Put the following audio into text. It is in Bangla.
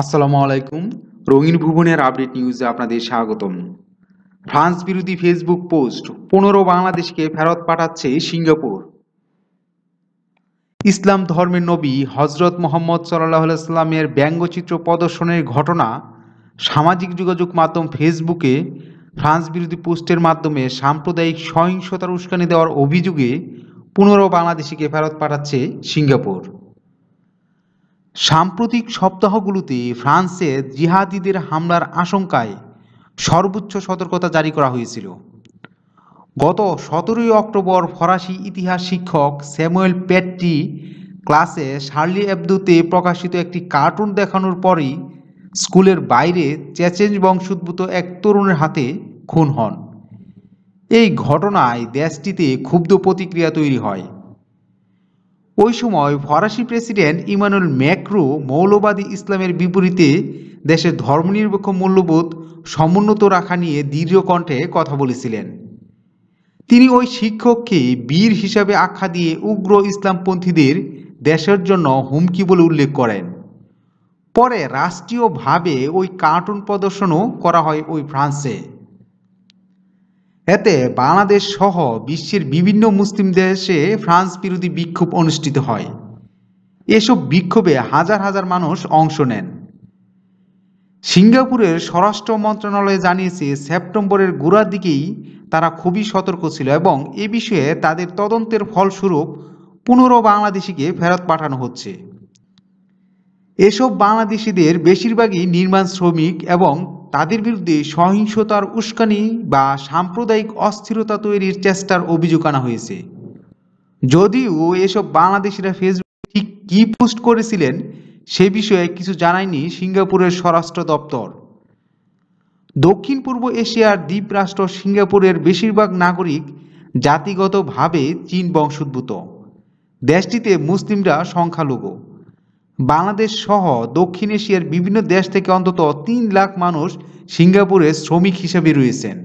আসসালামু আলাইকুম রঙিন ভুবনের আপডেট নিউজে আপনাদের স্বাগতম ফ্রান্স বিরোধী ফেসবুক পোস্ট পনেরো বাংলাদেশকে ফেরত পাঠাচ্ছে সিঙ্গাপুর ইসলাম ধর্মের নবী হজরত মোহাম্মদ সাল্লাহ ইসলামের ব্যঙ্গচিত্র প্রদর্শনের ঘটনা সামাজিক যোগাযোগ মাধ্যম ফেসবুকে ফ্রান্স বিরোধী পোস্টের মাধ্যমে সাম্প্রদায়িক সহিংসতার উস্কানি দেওয়ার অভিযোগে পনেরো বাংলাদেশিকে ফেরত পাঠাচ্ছে সিঙ্গাপুর সাম্প্রতিক সপ্তাহগুলোতে ফ্রান্সে জিহাদিদের হামলার আশঙ্কায় সর্বোচ্চ সতর্কতা জারি করা হয়েছিল গত সতেরোই অক্টোবর ফরাসি ইতিহাস শিক্ষক স্যামুয়েল প্যাট্টি ক্লাসে শার্লি অ্যাবদুতে প্রকাশিত একটি কার্টুন দেখানোর পরই স্কুলের বাইরে চেচেঞ্জ বংশোদ্ভূত এক তরুণের হাতে খুন হন এই ঘটনায় দেশটিতে ক্ষুব্ধ প্রতিক্রিয়া তৈরি হয় ওই সময় ফরাসি প্রেসিডেন্ট ইমানুল ম্যাক্রো মৌলবাদী ইসলামের বিপরীতে দেশের ধর্মনিরপেক্ষ মূল্যবোধ সমুন্নত রাখা নিয়ে দৃঢ় কণ্ঠে কথা বলেছিলেন তিনি ওই শিক্ষককে বীর হিসাবে আখ্যা দিয়ে উগ্র ইসলামপন্থীদের দেশের জন্য হুমকি বলে উল্লেখ করেন পরে রাষ্ট্রীয়ভাবে ওই কার্টুন প্রদর্শনও করা হয় ওই ফ্রান্সে এতে বাংলাদেশ সহ বিশ্বের বিভিন্ন মুসলিম দেশে ফ্রান্স বিরোধী বিক্ষোভ অনুষ্ঠিত হয় এসব বিক্ষোভে হাজার হাজার মানুষ অংশ নেন সিঙ্গাপুরের স্বরাষ্ট্র মন্ত্রণালয় জানিয়েছে সেপ্টেম্বরের গোড়ার দিকেই তারা খুবই সতর্ক ছিল এবং এ বিষয়ে তাদের তদন্তের ফলস্বরূপ পুনরো বাংলাদেশিকে ফেরত পাঠানো হচ্ছে এসব বাংলাদেশিদের বেশিরভাগই নির্মাণ শ্রমিক এবং তাদের বিরুদ্ধে সহিংসতার উস্কানি বা সাম্প্রদায়িক অস্থিরতা তৈরির চেষ্টার অভিযোগ আনা হয়েছে যদিও এসব বাংলাদেশিরা ফেসবুকে ঠিক কী পোস্ট করেছিলেন সে বিষয়ে কিছু জানায়নি সিঙ্গাপুরের স্বরাষ্ট্র দপ্তর দক্ষিণ পূর্ব এশিয়ার দ্বীপ রাষ্ট্র সিঙ্গাপুরের বেশিরভাগ নাগরিক জাতিগতভাবে চীন বংশোদ্ভূত দেশটিতে মুসলিমরা সংখ্যালঘু বাংলাদেশ সহ দক্ষিণ এশিয়ার বিভিন্ন দেশ থেকে অন্তত তিন লাখ মানুষ সিঙ্গাপুরে শ্রমিক হিসেবে রয়েছেন